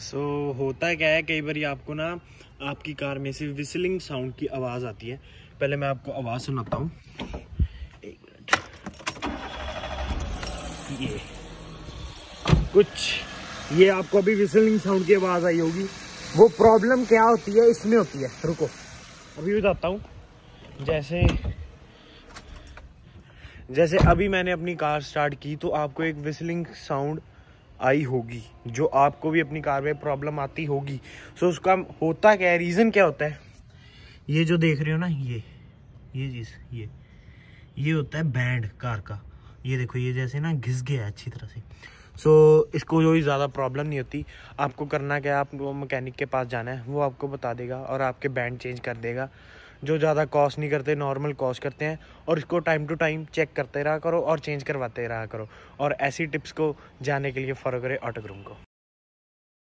सो so, होता क्या है कई बार आपको ना आपकी कार में से विसलिंग साउंड की आवाज़ आती है पहले मैं आपको आवाज़ सुनाता हूँ ये कुछ ये आपको अभी विसलिंग साउंड की आवाज़ आई होगी वो प्रॉब्लम क्या होती है इसमें होती है रुको अभी बताता हूँ जैसे जैसे अभी मैंने अपनी कार स्टार्ट की तो आपको एक विसलिंग साउंड आई होगी जो आपको भी अपनी कार में प्रॉब्लम आती होगी सो so, उसका होता क्या है रीज़न क्या होता है ये जो देख रहे हो ना ये ये चीज़ ये ये होता है बैंड कार का ये देखो ये जैसे ना घिस गया है अच्छी तरह से सो so, इसको कोई ज़्यादा प्रॉब्लम नहीं होती आपको करना क्या आप आपको मकैनिक के पास जाना है वो आपको बता देगा और आपके बैंड चेंज कर देगा जो ज़्यादा कॉस्ट नहीं करते नॉर्मल कॉस्ट करते हैं और इसको टाइम टू टाइम चेक करते रहा करो और चेंज करवाते रहा करो और ऐसी टिप्स को जाने के लिए फॉलो करें ऑटोग्रूम को